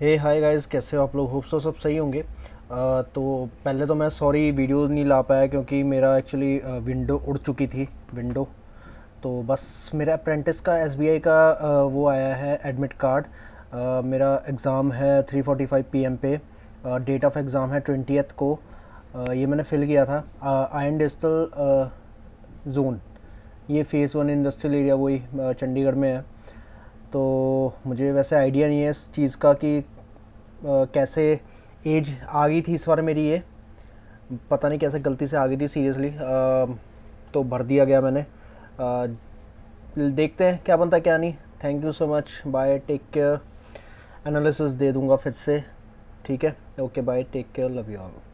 हे hi guys कैसे हो आप लोग होप सो सब सही होंगे आ, तो पहले तो मैं सॉरी वीडियो नहीं ला पाया क्योंकि मेरा एक्चुअली विंडो उड़ चुकी थी विंडो तो बस मेरा अप्रेंटिस का एस का आ, वो आया है एडमिट कार्ड मेरा एग्ज़ाम है 3:45 फोर्टी पे डेट ऑफ एग्ज़ाम है ट्वेंटीथ को ये मैंने फिल किया था आयन डिजिटल जोन ये फेज़ वन इंडस्ट्रियल एरिया वही चंडीगढ़ में है तो मुझे वैसे आइडिया नहीं है इस चीज़ का कि कैसे एज आ गई थी इस बार मेरी ये पता नहीं कैसे गलती से आ गई थी सीरियसली तो भर दिया गया मैंने आ, देखते हैं क्या बनता है क्या नहीं thank you so much bye take care analysis दे दूँगा फिर से ठीक है okay bye take care love you all